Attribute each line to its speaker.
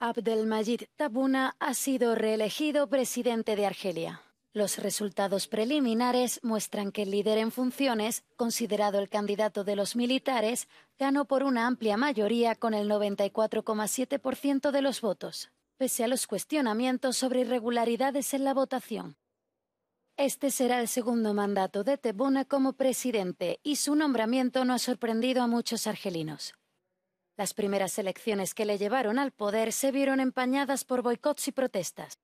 Speaker 1: Abdelmajid Tabuna ha sido reelegido presidente de Argelia. Los resultados preliminares muestran que el líder en funciones, considerado el candidato de los militares, ganó por una amplia mayoría con el 94,7% de los votos, pese a los cuestionamientos sobre irregularidades en la votación. Este será el segundo mandato de Tabuna como presidente y su nombramiento no ha sorprendido a muchos argelinos. Las primeras elecciones que le llevaron al poder se vieron empañadas por boicots y protestas.